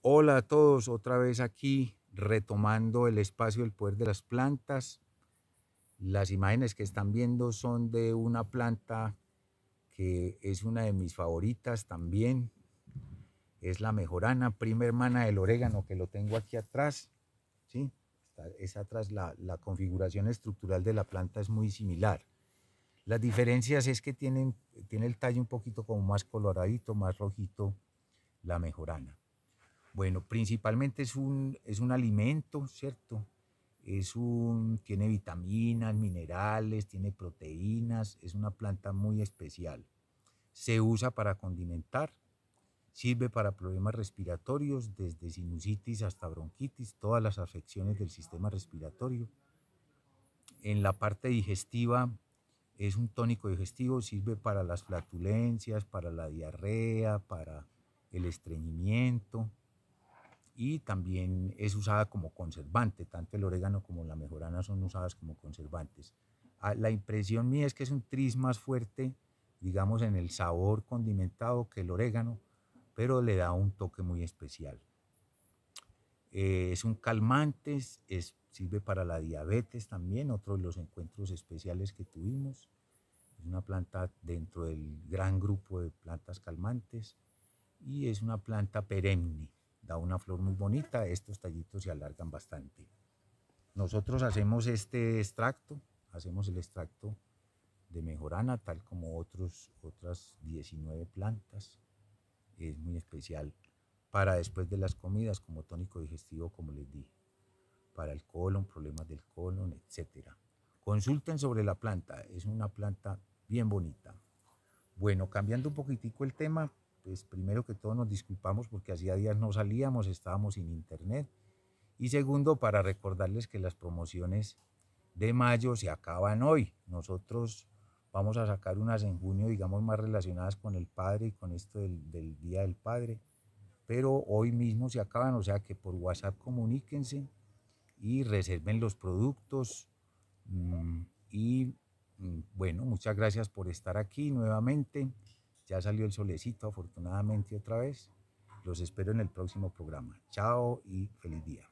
Hola a todos, otra vez aquí retomando el espacio del poder de las plantas. Las imágenes que están viendo son de una planta que es una de mis favoritas también. Es la mejorana, prima hermana del orégano que lo tengo aquí atrás. ¿sí? es atrás, la, la configuración estructural de la planta es muy similar. Las diferencias es que tiene el tallo un poquito como más coloradito, más rojito, la mejorana. Bueno, principalmente es un, es un alimento, ¿cierto? Es un, tiene vitaminas, minerales, tiene proteínas, es una planta muy especial. Se usa para condimentar, sirve para problemas respiratorios, desde sinusitis hasta bronquitis, todas las afecciones del sistema respiratorio. En la parte digestiva es un tónico digestivo, sirve para las flatulencias, para la diarrea, para el estreñimiento y también es usada como conservante, tanto el orégano como la mejorana son usadas como conservantes. Ah, la impresión mía es que es un tris más fuerte, digamos, en el sabor condimentado que el orégano, pero le da un toque muy especial. Eh, es un calmante, es, sirve para la diabetes también, otro de los encuentros especiales que tuvimos. Es una planta dentro del gran grupo de plantas calmantes y es una planta perenne da una flor muy bonita, estos tallitos se alargan bastante. Nosotros hacemos este extracto, hacemos el extracto de mejorana, tal como otros, otras 19 plantas. Es muy especial para después de las comidas, como tónico digestivo, como les dije, para el colon, problemas del colon, etc. Consulten sobre la planta, es una planta bien bonita. Bueno, cambiando un poquitico el tema, pues, primero que todo nos disculpamos porque hacía días no salíamos, estábamos sin internet. Y segundo, para recordarles que las promociones de mayo se acaban hoy. Nosotros vamos a sacar unas en junio, digamos, más relacionadas con el padre y con esto del, del Día del Padre. Pero hoy mismo se acaban, o sea que por WhatsApp comuníquense y reserven los productos. Mm, y mm, bueno, muchas gracias por estar aquí nuevamente. Ya salió el solecito afortunadamente otra vez. Los espero en el próximo programa. Chao y feliz día.